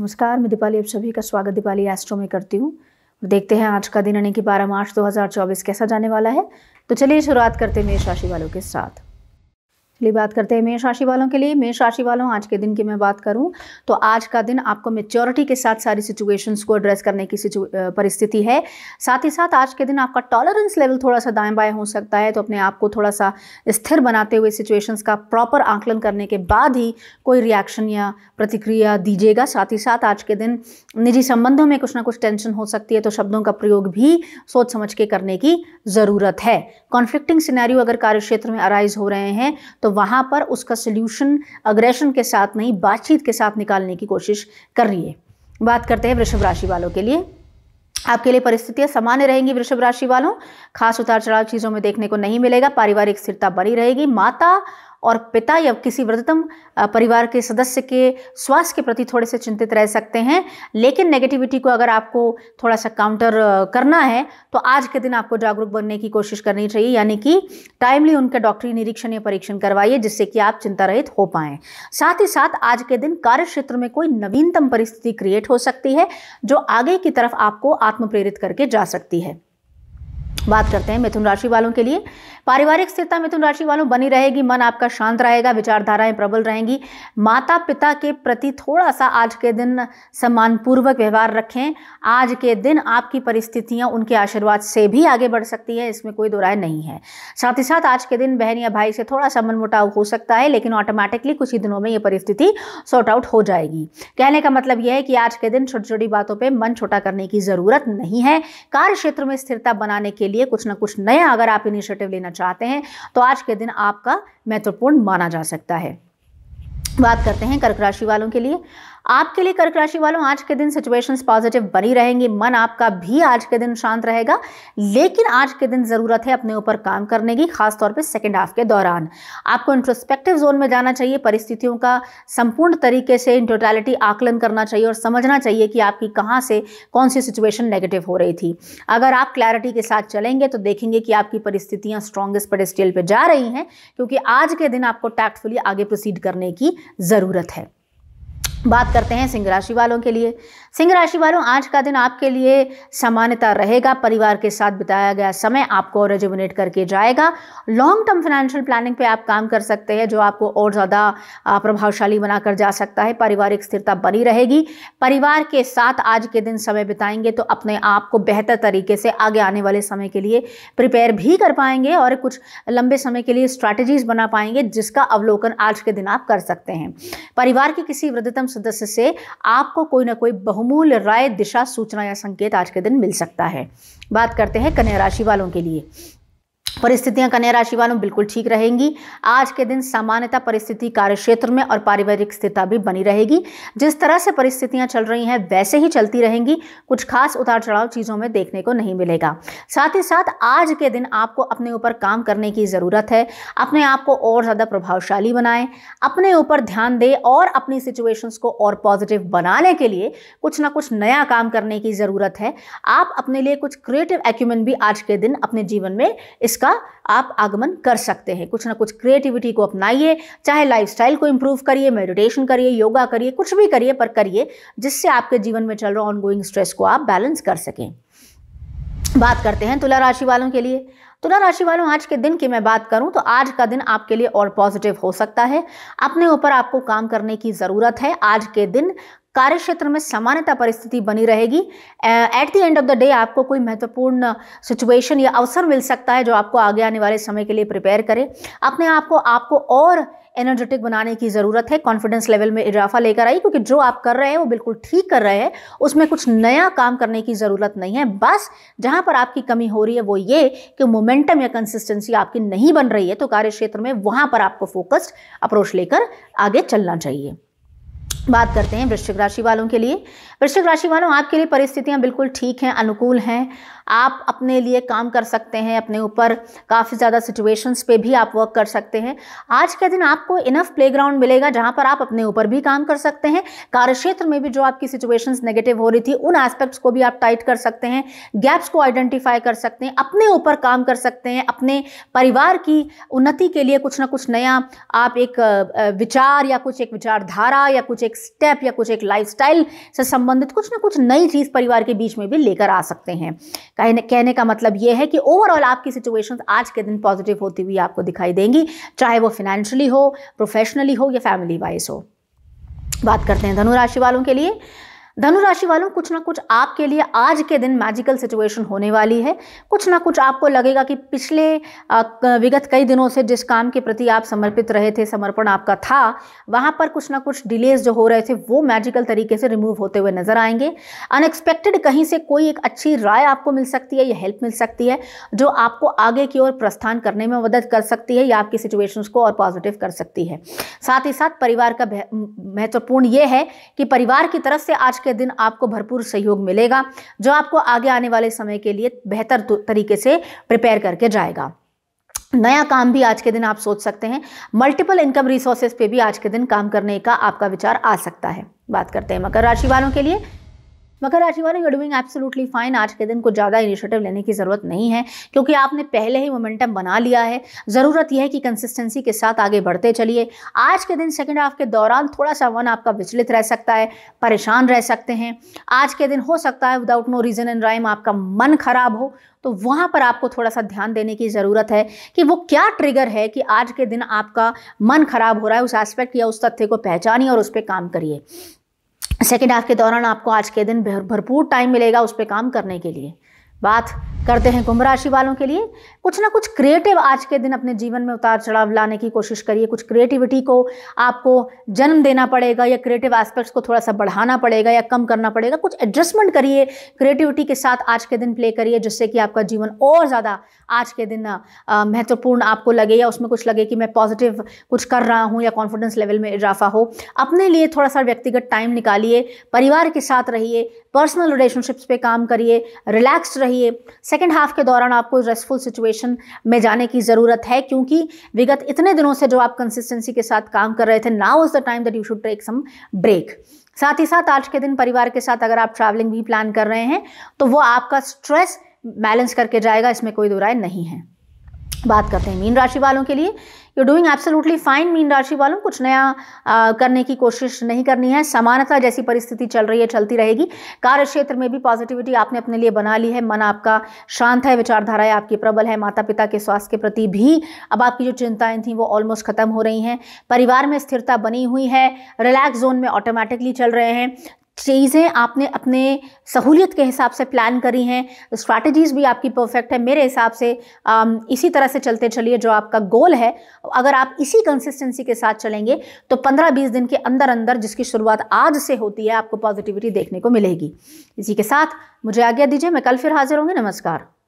नमस्कार मैं दीपाली आप सभी का स्वागत दीपाली एस्ट्रो में करती हूँ देखते हैं आज का दिन यानी कि बारह मार्च 2024 कैसा जाने वाला है तो चलिए शुरुआत करते हैं मेष राशि वालों के साथ चलिए बात करते हैं मेष राशि वालों के लिए मेष राशि वालों आज के दिन की मैं बात करूं तो आज का दिन आपको मेच्योरिटी के साथ सारी सिचुएशंस को एड्रेस करने की परिस्थिति है साथ ही साथ आज के दिन आपका टॉलरेंस लेवल थोड़ा सा दाएं बाएं हो सकता है तो अपने आप को थोड़ा सा स्थिर बनाते हुए सिचुएशंस का प्रॉपर आंकलन करने के बाद ही कोई रिएक्शन या प्रतिक्रिया दीजिएगा साथ ही साथ आज के दिन निजी संबंधों में कुछ ना कुछ टेंशन हो सकती है तो शब्दों का प्रयोग भी सोच समझ के करने की ज़रूरत है कॉन्फ्लिक्टिंग सिनेरियो अगर कार्य क्षेत्र में अराइज हो रहे हैं तो तो वहां वहाँ पर उसका सोल्यूशन अग्रेशन के साथ नहीं बातचीत के साथ निकालने की कोशिश कर रही है बात करते हैं वृषभ राशि वालों के लिए आपके लिए परिस्थितियां सामान्य रहेंगी वृषभ राशि वालों खास उतार चढ़ाव चीजों में देखने को नहीं मिलेगा पारिवारिक स्थिरता बनी रहेगी माता और पिता या किसी वृद्धतम परिवार के सदस्य के स्वास्थ्य के प्रति थोड़े से चिंतित रह सकते हैं लेकिन नेगेटिविटी को अगर आपको थोड़ा सा काउंटर करना है तो आज के दिन आपको जागरूक बनने की कोशिश करनी चाहिए यानी कि टाइमली उनका डॉक्टरी निरीक्षण या परीक्षण करवाइए जिससे कि आप चिंता रहित हो पाएँ साथ ही साथ आज के दिन कार्य क्षेत्र में कोई नवीनतम परिस्थिति क्रिएट हो सकती है जो आगे की तरफ आपको आत्मप्रेरित करके जा सकती है बात करते हैं मिथुन राशि वालों के लिए पारिवारिक स्थिरता मिथुन राशि वालों बनी रहेगी मन आपका शांत रहेगा विचारधाराएं प्रबल रहेंगी माता पिता के प्रति थोड़ा सा आज के दिन सम्मानपूर्वक व्यवहार रखें आज के दिन आपकी परिस्थितियां उनके आशीर्वाद से भी आगे बढ़ सकती है इसमें कोई दो राय नहीं है साथ ही साथ आज के दिन बहन या भाई से थोड़ा सा मनमुटाव हो सकता है लेकिन ऑटोमेटिकली कुछ ही दिनों में ये परिस्थिति सॉर्ट आउट हो जाएगी कहने का मतलब यह है कि आज के दिन छोटी छोटी बातों पर मन छोटा करने की ज़रूरत नहीं है कार्य क्षेत्र में स्थिरता बनाने के लिए लिए कुछ ना कुछ नया अगर आप इनिशिएटिव लेना चाहते हैं तो आज के दिन आपका महत्वपूर्ण माना जा सकता है बात करते हैं कर्क राशि वालों के लिए आपके लिए कर्क राशि वालों आज के दिन सिचुएशंस पॉजिटिव बनी रहेंगी मन आपका भी आज के दिन शांत रहेगा लेकिन आज के दिन ज़रूरत है अपने ऊपर काम करने की खासतौर पर सेकेंड हाफ के दौरान आपको इंट्रोस्पेक्टिव जोन में जाना चाहिए परिस्थितियों का संपूर्ण तरीके से इन टोटैलिटी आकलन करना चाहिए और समझना चाहिए कि आपकी कहाँ से कौन सी सिचुएशन नेगेटिव हो रही थी अगर आप क्लैरिटी के साथ चलेंगे तो देखेंगे कि आपकी परिस्थितियाँ स्ट्रॉन्गेस्ट पेडेस्टियल पर जा रही हैं क्योंकि आज के दिन आपको टैक्टफुली आगे प्रोसीड करने की ज़रूरत है बात करते हैं सिंह राशि वालों के लिए सिंह राशि वालों आज का दिन आपके लिए सामान्यता रहेगा परिवार के साथ बिताया गया समय आपको रेजुमिनेट करके जाएगा लॉन्ग टर्म फाइनेंशियल प्लानिंग पे आप काम कर सकते हैं जो आपको और ज़्यादा प्रभावशाली बनाकर जा सकता है पारिवारिक स्थिरता बनी रहेगी परिवार के साथ आज के दिन समय बिताएंगे तो अपने आप को बेहतर तरीके से आगे आने वाले समय के लिए प्रिपेयर भी कर पाएंगे और कुछ लंबे समय के लिए स्ट्रैटेजीज बना पाएंगे जिसका अवलोकन आज के दिन आप कर सकते हैं परिवार के किसी वृद्धतम सदस्य से आपको कोई ना कोई बहुमूल्य राय दिशा सूचना या संकेत आज के दिन मिल सकता है बात करते हैं कन्या राशि वालों के लिए परिस्थितियां कन्या राशि वालों बिल्कुल ठीक रहेंगी आज के दिन सामान्यता परिस्थिति कार्य क्षेत्र में और पारिवारिक स्थिरता भी बनी रहेगी जिस तरह से परिस्थितियां चल रही हैं वैसे ही चलती रहेंगी कुछ खास उतार चढ़ाव चीज़ों में देखने को नहीं मिलेगा साथ ही साथ आज के दिन आपको अपने ऊपर काम करने की ज़रूरत है अपने आप को और ज़्यादा प्रभावशाली बनाएं अपने ऊपर ध्यान दें और अपनी सिचुएशंस को और पॉजिटिव बनाने के लिए कुछ ना कुछ नया काम करने की ज़रूरत है आप अपने लिए कुछ क्रिएटिव एक्यूमेंट भी आज के दिन अपने जीवन में इस इसका आप आगमन कर सकते हैं कुछ ना कुछ क्रिएटिविटी को अपनाइए चाहे लाइफस्टाइल को इम्प्रूव करिए मेडिटेशन करिए योगा करिए कुछ भी करिए पर करिए जिससे आपके जीवन में चल रहा ऑनगोइंग स्ट्रेस को आप बैलेंस कर सकें बात करते हैं तुला राशि वालों के लिए तुला राशि वालों आज के दिन की मैं बात करूं तो आज का दिन आपके लिए और पॉजिटिव हो सकता है अपने ऊपर आपको काम करने की ज़रूरत है आज के दिन कार्य क्षेत्र में समानता परिस्थिति बनी रहेगी at the end of the day आपको कोई महत्वपूर्ण सिचुएशन या अवसर मिल सकता है जो आपको आगे आने वाले समय के लिए प्रिपेयर करे अपने आप को आपको और एनर्जेटिक बनाने की ज़रूरत है कॉन्फिडेंस लेवल में इजाफा लेकर आई क्योंकि जो आप कर रहे हैं वो बिल्कुल ठीक कर रहे हैं उसमें कुछ नया काम करने की ज़रूरत नहीं है बस जहाँ पर आपकी कमी हो रही है वो ये कि मोमेंटम या कंसिस्टेंसी आपकी नहीं बन रही है तो कार्य क्षेत्र में वहाँ पर आपको फोकस्ड अप्रोच लेकर आगे चलना चाहिए बात करते हैं वृश्चिक राशि वालों के लिए वृश्चिक राशि वालों आपके लिए परिस्थितियाँ बिल्कुल ठीक हैं अनुकूल हैं आप अपने लिए काम कर सकते हैं अपने ऊपर काफ़ी ज़्यादा सिचुएशंस पे भी आप वर्क कर सकते हैं आज का दिन आपको इनफ प्लेग्राउंड मिलेगा जहाँ पर आप अपने ऊपर भी काम कर सकते हैं कार्यक्षेत्र में भी जो आपकी सिचुएशंस नेगेटिव हो रही थी उन एस्पेक्ट्स को भी आप टाइट कर सकते हैं गैप्स को आइडेंटिफाई कर सकते हैं अपने ऊपर काम कर सकते हैं अपने परिवार की उन्नति के लिए कुछ ना कुछ नया आप एक विचार या कुछ एक विचारधारा या कुछ एक स्टेप या कुछ एक लाइफ से संबंध संबंधित कुछ ना कुछ नई चीज़ परिवार के बीच में भी लेकर आ सकते हैं कहने कहने का मतलब ये है कि ओवरऑल आपकी सिचुएशन आज के दिन पॉजिटिव होती हुई आपको दिखाई देंगी चाहे वो फिनेंशियली हो प्रोफेशनली हो या फैमिली वाइज हो बात करते हैं धनुराशि वालों के लिए धनु राशि वालों कुछ ना कुछ आपके लिए आज के दिन मैजिकल सिचुएशन होने वाली है कुछ ना कुछ आपको लगेगा कि पिछले विगत कई दिनों से जिस काम के प्रति आप समर्पित रहे थे समर्पण आपका था वहाँ पर कुछ ना कुछ डिलेज जो हो रहे थे वो मैजिकल तरीके से रिमूव होते हुए नजर आएंगे अनएक्सपेक्टेड कहीं से कोई एक अच्छी राय आपको मिल सकती है या हेल्प मिल सकती है जो आपको आगे की ओर प्रस्थान करने में मदद कर सकती है या आपकी सिचुएशन को और पॉजिटिव कर सकती है साथ ही साथ परिवार का महत्वपूर्ण ये है कि परिवार की तरफ से आज के दिन आपको भरपूर सहयोग मिलेगा जो आपको आगे आने वाले समय के लिए बेहतर तरीके से प्रिपेयर करके जाएगा नया काम भी आज के दिन आप सोच सकते हैं मल्टीपल इनकम रिसोर्सेज पे भी आज के दिन काम करने का आपका विचार आ सकता है बात करते हैं मकर राशि वालों के लिए मकर राशि वाले यू डूइंग एब्सोल्युटली फाइन आज के दिन कुछ ज़्यादा इनिशिएटिव लेने की ज़रूरत नहीं है क्योंकि आपने पहले ही मोमेंटम बना लिया है ज़रूरत यह है कि कंसिस्टेंसी के साथ आगे बढ़ते चलिए आज के दिन सेकेंड हाफ के दौरान थोड़ा सा वन आपका विचलित रह सकता है परेशान रह सकते हैं आज के दिन हो सकता है without no reason and rhyme आपका मन खराब हो तो वहाँ पर आपको थोड़ा सा ध्यान देने की ज़रूरत है कि वो क्या ट्रिगर है कि आज के दिन आपका मन खराब हो रहा है उस एस्पेक्ट या उस तथ्य को पहचानिए और उस पर काम करिए सेकेंड हाफ के दौरान आपको आज के दिन भरपूर टाइम मिलेगा उस पर काम करने के लिए बात करते हैं कुंभ राशि वालों के लिए कुछ ना कुछ क्रिएटिव आज के दिन अपने जीवन में उतार चढ़ाव लाने की कोशिश करिए कुछ क्रिएटिविटी को आपको जन्म देना पड़ेगा या क्रिएटिव एस्पेक्ट्स को थोड़ा सा बढ़ाना पड़ेगा या कम करना पड़ेगा कुछ एडजस्टमेंट करिए क्रिएटिविटी के साथ आज के दिन प्ले करिए जिससे कि आपका जीवन और ज़्यादा आज के दिन महत्वपूर्ण आपको लगे या उसमें कुछ लगे कि मैं पॉजिटिव कुछ कर रहा हूँ या कॉन्फिडेंस लेवल में इजाफा हो अपने लिए थोड़ा सा व्यक्तिगत टाइम निकालिए परिवार के साथ रहिए पर्सनल रिलेशनशिप्स पे काम करिए रिलैक्स रहिए सेकेंड हाफ के दौरान आपको रेस्टफुल सिचुएशन में जाने की ज़रूरत है क्योंकि विगत इतने दिनों से जो आप कंसिस्टेंसी के साथ काम कर रहे थे now is the time that you should take some break साथ ही साथ आज के दिन परिवार के साथ अगर आप ट्रैवलिंग भी प्लान कर रहे हैं तो वो आपका स्ट्रेस बैलेंस करके जाएगा इसमें कोई दो राय नहीं है बात करते हैं मीन राशि वालों के लिए you doing absolutely fine mean राशि वालों कुछ नया आ, करने की कोशिश नहीं करनी है समानता जैसी परिस्थिति चल रही है चलती रहेगी कार्य क्षेत्र में भी पॉजिटिविटी आपने अपने लिए बना ली है मन आपका शांत है विचारधाराएं आपकी प्रबल है माता पिता के स्वास्थ्य के प्रति भी अब आपकी जो चिंताएं थी वो ऑलमोस्ट खत्म हो रही हैं परिवार में स्थिरता बनी हुई है रिलैक्स जोन में ऑटोमेटिकली चल रहे हैं चीज़ें आपने अपने सहूलियत के हिसाब से प्लान करी हैं स्ट्रैटेजीज़ भी आपकी परफेक्ट है मेरे हिसाब से इसी तरह से चलते चलिए जो आपका गोल है अगर आप इसी कंसिस्टेंसी के साथ चलेंगे तो 15-20 दिन के अंदर अंदर जिसकी शुरुआत आज से होती है आपको पॉजिटिविटी देखने को मिलेगी इसी के साथ मुझे आज्ञा दीजिए मैं कल फिर हाजिर होंगी नमस्कार